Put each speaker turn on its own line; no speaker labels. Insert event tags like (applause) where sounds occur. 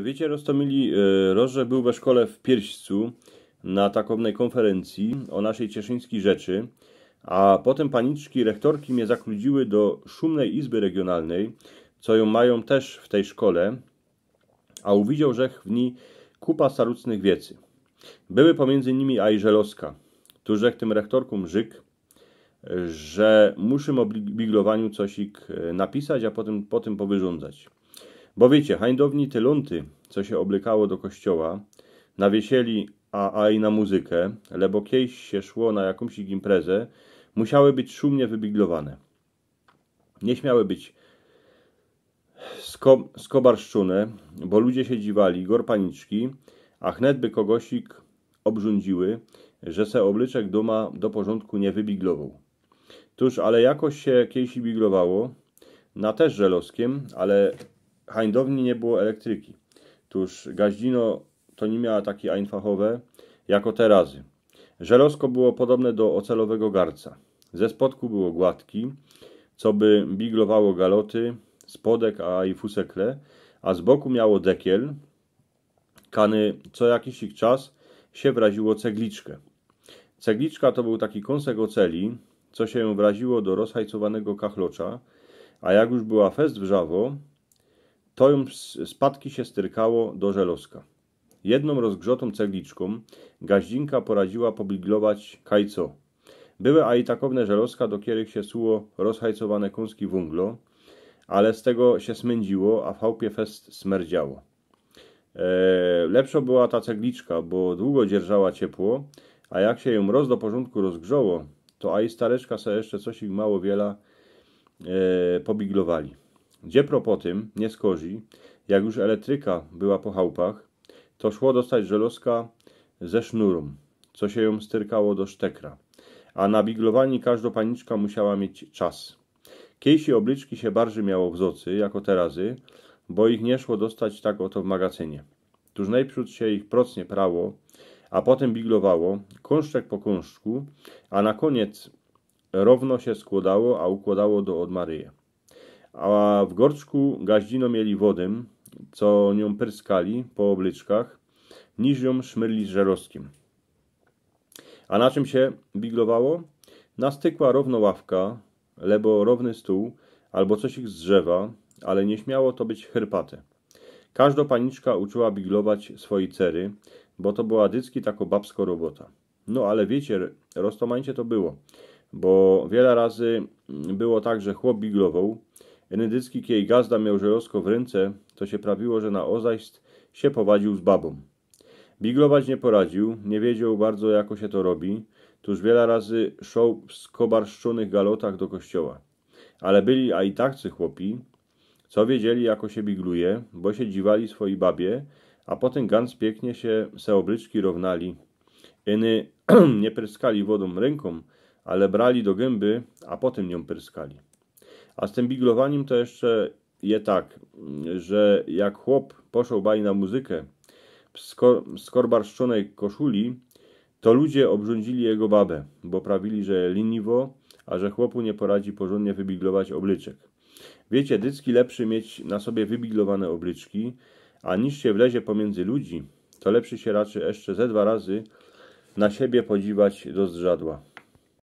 Wiecie, Rostomili, e, Roże był we szkole w Pierścu na takownej konferencji o naszej cieszyńskiej rzeczy, a potem paniczki rektorki mnie zakludziły do szumnej izby regionalnej, co ją mają też w tej szkole, a uwidział rzech w niej kupa starucnych wiecy. Były pomiędzy nimi Ajżelowska, tu rzekł tym rektorkom Żyk, że muszę o biglowaniu cośik e, napisać, a potem, potem powyrządzać. Bo wiecie, hańdowni tylunty, co się oblykało do kościoła, na a, a i na muzykę, lebo kiedyś się szło na jakąś imprezę, musiały być szumnie wybiglowane. Nie śmiały być sko skobarszczone, bo ludzie się dziwali, gorpaniczki, a chnetby kogosik obrządziły, że se obliczek duma do porządku nie wybiglował. Tuż, ale jakoś się kiedyś biglowało, na też żeloskiem, ale hańdowni nie było elektryki. Tuż gaździno to nie miała takie einfachowe jako terazy. Żelozko było podobne do ocelowego garca. Ze spodku było gładki, co by biglowało galoty, spodek, a i fusekle, a z boku miało dekiel, kany co jakiś ich czas się wraziło cegliczkę. Cegliczka to był taki kąsek oceli, co się wraziło do rozhajcowanego kachlocza, a jak już była fest wrzawo, Stoją spadki się styrkało do żelozka. Jedną rozgrzotą cegliczką gaździnka poradziła pobiglować kajco. Były a i takowne żelozka, do których się suło rozhajcowane kąski wunglo, ale z tego się smędziło, a w chałupie fest smerdziało. Eee, lepsza była ta cegliczka, bo długo dzierżała ciepło, a jak się ją roz do porządku rozgrzało, to a i stareczka se jeszcze coś ich mało wiela e, pobiglowali. Dziepro po tym, nie skozi, jak już elektryka była po chałupach, to szło dostać żelozka ze sznurą, co się ją styrkało do sztekra, a na biglowani każda paniczka musiała mieć czas. Kiejsi obliczki się bardziej miało w zocy, jako terazy, bo ich nie szło dostać tak oto w magazynie. Tuż najprzód się ich procnie prało, a potem biglowało, kąszczek po kąszczku, a na koniec równo się składało, a układało do odmaryje. A w Gorczku gaździno mieli wodę, co nią perskali po obliczkach, niż ją szmyrli z żerowskim. A na czym się biglowało? Nastykła równo ławka, lebo równy stół, albo coś ich z drzewa, ale nie śmiało to być herpatę. Każda paniczka uczyła biglować swojej cery, bo to była dycki tako babsko robota. No ale wiecie, roztomańcie to było, bo wiele razy było tak, że chłop biglował, Enedycki kiej gazda miał żelosko w ręce, to się prawiło, że na ozaść się powadził z babą. Biglować nie poradził, nie wiedział bardzo, jako się to robi, tuż wiele razy szł w skobarszczonych galotach do kościoła. Ale byli a i takcy chłopi, co wiedzieli, jako się bigluje, bo się dziwali swojej babie, a potem gans pięknie się seobryczki równali. Eny (clears throat) nie pryskali wodą ręką, ale brali do gęby, a potem nią pryskali. A z tym biglowaniem to jeszcze je tak, że jak chłop poszedł bali na muzykę w skor skorbarszczonej koszuli, to ludzie obrządzili jego babę, bo prawili, że liniwo, a że chłopu nie poradzi porządnie wybiglować obliczek. Wiecie, dycki lepszy mieć na sobie wybiglowane obliczki, a niż się wlezie pomiędzy ludzi, to lepszy się raczy jeszcze ze dwa razy na siebie podziwać do zdrzadła.